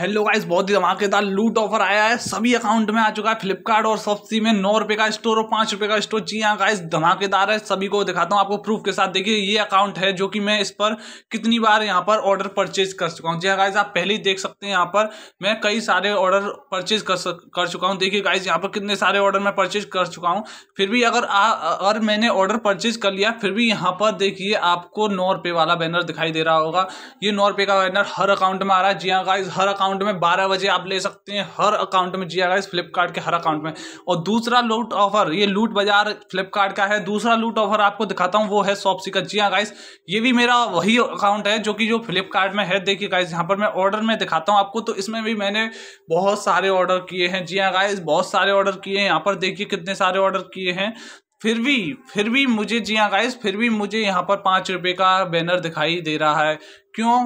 hello guys बहुत ही धमाकेदार लूट ऑफर आया है सभी अकाउंट में आ चुका है फ्लिपकार्ट और सॉफ्टी में नौ रुपए का स्टोर और पाँच रुपए का स्टोर जी हाँ गाइस धमाकेदार है सभी को दिखाता हूँ आपको प्रूफ के साथ देखिए ये अकाउंट है जो कि मैं इस पर कितनी बार यहाँ पर ऑर्डर परचेज कर चुका हूँ जी हाँ गाइज आप पहले ही देख सकते हैं यहाँ पर मैं कई सारे ऑर्डर परचेज कर सक, कर चुका हूँ देखिए गाइज यहाँ पर कितने सारे ऑर्डर मैं परचेज कर चुका हूँ फिर भी अगर अगर मैंने ऑर्डर परचेज कर लिया फिर भी यहाँ पर देखिए आपको नौ रुपये वाला बैनर दिखाई दे रहा होगा ये नौ रुपये का बैनर हर अकाउंट में आ रहा है जी हाँ गाइज हर अकाउंट में बारह बजे आप ले सकते हैं हर अकाउंट में जिया गाइस फ्लिपकार्ट के हर अकाउंट में और दूसरा लूट ऑफर ये लूट बाजार फ्लिपकार्ट का है दूसरा लूट ऑफर आपको दिखाता हूँ वो है सॉपसी का जिया गाइस ये भी मेरा वही अकाउंट है जो कि जो फ्लिपकार्ट में है देखिए गाइस यहाँ पर मैं ऑर्डर में दिखाता हूँ आपको तो इसमें भी मैंने बहुत सारे ऑर्डर किए हैं जिया गाइस बहुत सारे ऑर्डर किए हैं यहाँ पर देखिए कितने सारे ऑर्डर किए हैं फिर भी फिर भी मुझे जी हाँ गाइस फिर भी मुझे यहाँ पर पाँच रुपये का बैनर दिखाई दे रहा है क्यों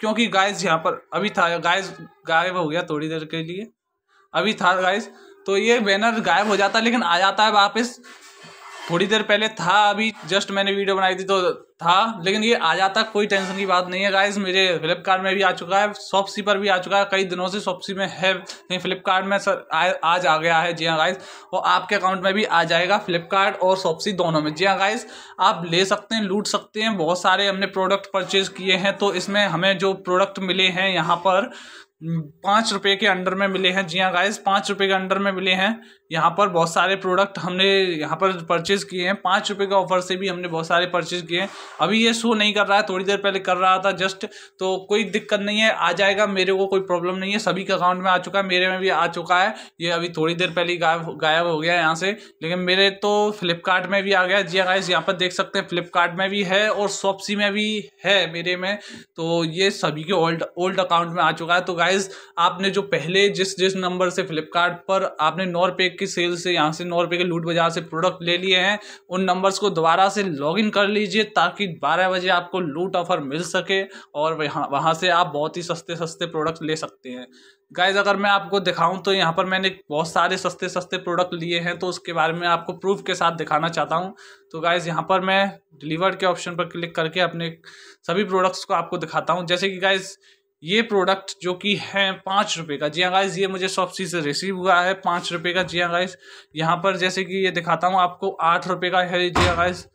क्योंकि गाइस यहाँ पर अभी था गाइस गायब हो गया थोड़ी देर के लिए अभी था गाइस तो ये बैनर गायब हो जाता है लेकिन आ जाता है वापस थोड़ी देर पहले था अभी जस्ट मैंने वीडियो बनाई थी तो था लेकिन ये आ जाता कोई टेंशन की बात नहीं है गाइज मेरे फ्लिपकार्ट में भी आ चुका है सॉप्सी पर भी आ चुका है कई दिनों से सॉप्सी में है लेकिन फ्लिपकार्ट में सर आ, आज आ गया है जी हाँ गाइज और आपके अकाउंट में भी आ जाएगा फ्लिपकार्ट और सॉप्सी दोनों में जी हाँ गाइज आप ले सकते हैं लूट सकते हैं बहुत सारे हमने प्रोडक्ट परचेज किए हैं तो इसमें हमें जो प्रोडक्ट मिले हैं यहाँ पर पाँच रुपये के अंडर में मिले हैं जी हाँ गाइस पाँच रुपये के अंडर में मिले हैं यहाँ पर बहुत सारे प्रोडक्ट हमने यहाँ पर परचेज़ किए हैं पाँच रुपये के ऑफर से भी हमने बहुत सारे परचेज़ किए हैं अभी ये शो नहीं कर रहा है थोड़ी देर पहले कर रहा था जस्ट तो कोई दिक्कत नहीं है आ जाएगा मेरे को कोई प्रॉब्लम नहीं है सभी के अकाउंट में आ चुका है मेरे में भी आ चुका है ये अभी थोड़ी देर पहले गायब गायब हो गया है यहाँ से लेकिन मेरे तो फ्लिपकार्ट में भी आ गया जी हाँ गाइस यहाँ पर देख सकते हैं फ्लिपकार्ट में भी है और शॉपसी में भी है मेरे में तो ये सभी के ओल्ड ओल्ड अकाउंट में आ चुका है तो गाय गाइस आपने जो पहले जिस जिस नंबर से फ्लिपकार्ट पर आपने पे की सेल से यहाँ से पे के लूट बाजार से प्रोडक्ट ले लिए हैं उन नंबर्स को दोबारा से लॉगिन कर लीजिए ताकि बारह बजे आपको लूट ऑफर मिल सके और वहाँ वहाँ से आप बहुत ही सस्ते सस्ते प्रोडक्ट ले सकते हैं गाइज अगर मैं आपको दिखाऊं तो यहाँ पर मैंने बहुत सारे सस्ते सस्ते प्रोडक्ट लिए हैं तो उसके बारे में आपको प्रूफ के साथ दिखाना चाहता हूँ तो गाइज यहाँ पर मैं डिलीवर के ऑप्शन पर क्लिक करके अपने सभी प्रोडक्ट्स को आपको दिखाता हूँ जैसे कि गाइज ये प्रोडक्ट जो कि है पाँच रुपये का जी गाइज हाँ, ये मुझे शॉपसी से रिसीव हुआ है पाँच रुपये का जी गाइस हाँ, गाइज यहाँ पर जैसे कि ये दिखाता हूँ आपको आठ रुपये का है जी गाइस हाँ, गाइज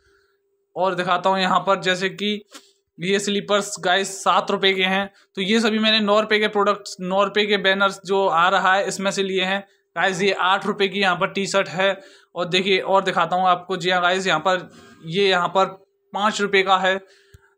और दिखाता हूँ यहाँ पर जैसे कि ये स्लीपर्स गाइस सात रुपये के हैं तो ये सभी मैंने नौ रुपये के प्रोडक्ट्स नौ रुपये के बैनर्स जो आ रहा है इसमें से लिए हैं गाइस ये आठ रुपये की यहाँ पर टी शर्ट है और देखिए और दिखाता हूँ आपको जिया गाइज गाइस यहाँ पर ये यहाँ पर पाँच रुपये का है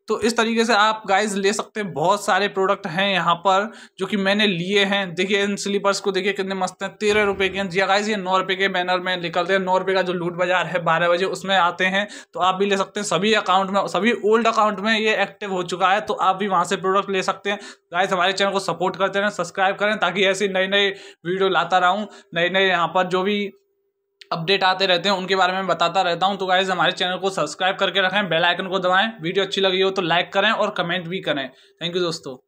तो इस तरीके से आप गाइज ले सकते हैं बहुत सारे प्रोडक्ट हैं यहाँ पर जो कि मैंने लिए हैं देखिए इन स्लीपर्स को देखिए कितने मस्त हैं तेरह रुपए के जिया हाँ, गाइज ये नौ रुपये के बैनर में निकलते हैं नौ रुपये का जो लूट बाजार है बारह बजे उसमें आते हैं तो आप भी ले सकते हैं सभी अकाउंट में सभी ओल्ड अकाउंट में ये एक्टिव हो चुका है तो आप भी वहाँ से प्रोडक्ट ले सकते हैं गाइज हमारे चैनल को सपोर्ट करते रहें सब्सक्राइब करें ताकि ऐसी नई नई वीडियो लाता रहूँ नई नई यहाँ पर जो भी अपडेट आते रहते हैं उनके बारे में बताता रहता हूँ तो गाइज हमारे चैनल को सब्सक्राइब करके रखें बेल आइकन को दबाएं वीडियो अच्छी लगी हो तो लाइक करें और कमेंट भी करें थैंक यू दोस्तों